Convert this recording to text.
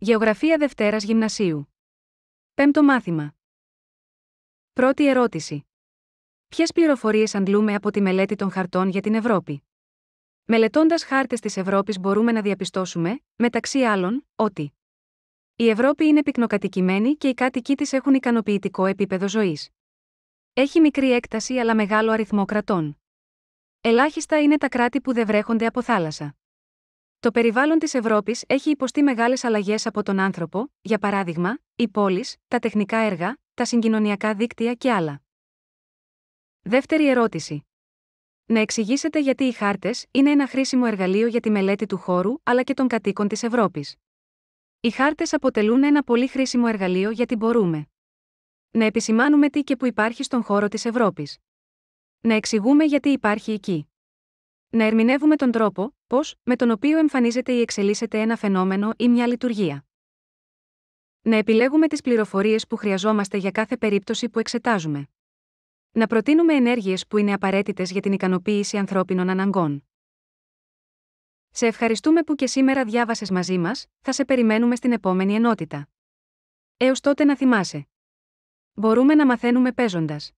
Γεωγραφία Δευτέρας Γυμνασίου. Πέμπτο μάθημα. Πρώτη ερώτηση. Ποιες πληροφορίες αντλούμε από τη μελέτη των χαρτών για την Ευρώπη. Μελετώντας χάρτες της Ευρώπης, μπορούμε να διαπιστώσουμε, μεταξύ άλλων, ότι η Ευρώπη είναι πυκνοκατοικημένη και οι κάτοικοί της έχουν ικανοποιητικό επίπεδο ζωής. Έχει μικρή έκταση αλλά μεγάλο αριθμό κρατών. Ελάχιστα είναι τα κράτη που δεν βρέχονται από θάλασσα. Το περιβάλλον της Ευρώπης έχει υποστεί μεγάλες αλλαγές από τον άνθρωπο, για παράδειγμα, οι πόλεις, τα τεχνικά έργα, τα συγκοινωνιακά δίκτυα και άλλα. Δεύτερη ερώτηση. Να εξηγήσετε γιατί οι χάρτες είναι ένα χρήσιμο εργαλείο για τη μελέτη του χώρου αλλά και των κατοίκων της Ευρώπης. Οι χάρτες αποτελούν ένα πολύ χρήσιμο εργαλείο γιατί μπορούμε να επισημάνουμε τι και που υπάρχει στον χώρο της Ευρώπης. Να εξηγούμε γιατί υπάρχει εκεί να ερμηνεύουμε τον τρόπο, πώς, με τον οποίο εμφανίζεται ή εξελίσσεται ένα φαινόμενο ή μια λειτουργία. Να επιλέγουμε τις πληροφορίες που χρειαζόμαστε για κάθε περίπτωση που εξετάζουμε. Να προτείνουμε ενέργειες που είναι απαραίτητες για την ικανοποίηση ανθρώπινων αναγκών. Σε ευχαριστούμε που και σήμερα διάβασες μαζί μας, θα σε περιμένουμε στην επόμενη ενότητα. Έως τότε να θυμάσαι. Μπορούμε να μαθαίνουμε παίζοντας.